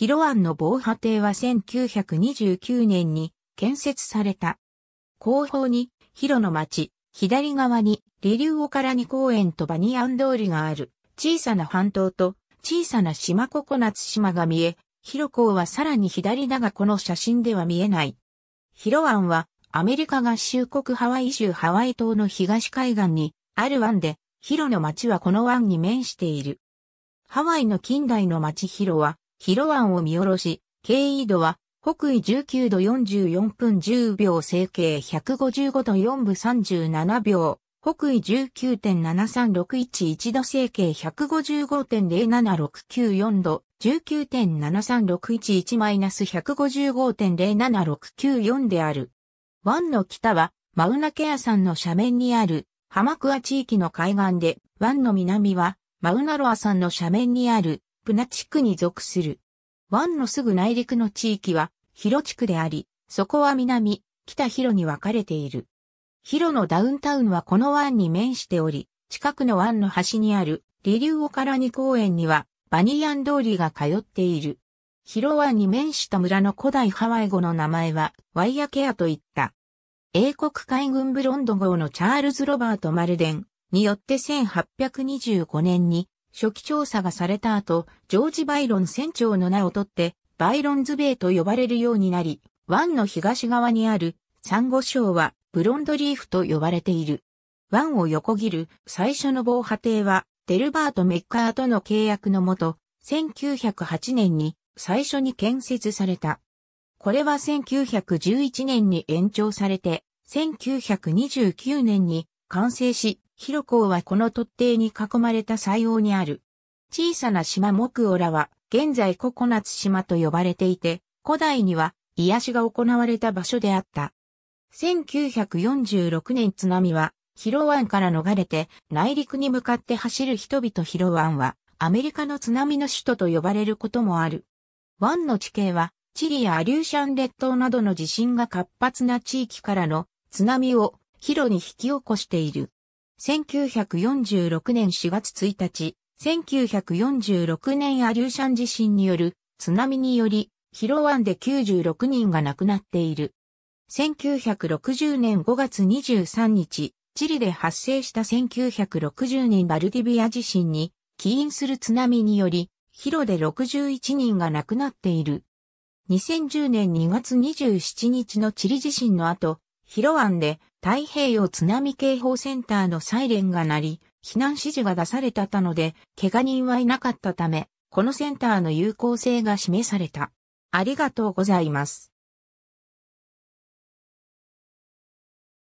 広湾の防波堤は1929年に建設された。後方に広の町、左側にリリュウオカラニ公園とバニアン通りがある小さな半島と小さな島ココナツ島が見え、広港はさらに左だがこの写真では見えない。広湾はアメリカ合衆国ハワイ州ハワイ島の東海岸にある湾で、広の町はこの湾に面している。ハワイの近代の町広は広湾を見下ろし、経緯度は、北緯19度44分10秒整形155度4分37秒、北緯19.7361度整形155.07694度、19.7361-155.07694である。湾の北は、マウナケア山の斜面にある、浜桑地域の海岸で、湾の南は、マウナロア山の斜面にある、プナ地区に属する。湾のすぐ内陸の地域は、広地区であり、そこは南、北広に分かれている。広のダウンタウンはこの湾に面しており、近くの湾の端にある、リリュウオカラニ公園には、バニヤン通りが通っている。広湾に面した村の古代ハワイ語の名前は、ワイヤケアといった。英国海軍ブロンド号のチャールズ・ロバート・マルデンによって1825年に初期調査がされた後、ジョージ・バイロン船長の名を取って、バイロンズベイと呼ばれるようになり、湾の東側にあるサンゴ礁はブロンドリーフと呼ばれている。湾を横切る最初の防波堤は、デルバート・メッカーとの契約のもと、1908年に最初に建設された。これは1911年に延長されて、1929年に完成し、広港はこの突堤に囲まれた西欧にある。小さな島木オラは、現在ココナツ島と呼ばれていて、古代には癒しが行われた場所であった。1946年津波は、広湾から逃れて内陸に向かって走る人々広湾は、アメリカの津波の首都と呼ばれることもある。湾の地形は、チリやアリューシャン列島などの地震が活発な地域からの津波を広に引き起こしている。1946年4月1日、1946年アリューシャン地震による津波により、広湾で96人が亡くなっている。1960年5月23日、チリで発生した1960年バルディビア地震に起因する津波により、広で61人が亡くなっている。2010年2月27日のチリ地震の後、広湾で太平洋津波警報センターのサイレンが鳴り、避難指示が出されたたので、怪我人はいなかったため、このセンターの有効性が示された。ありがとうございます。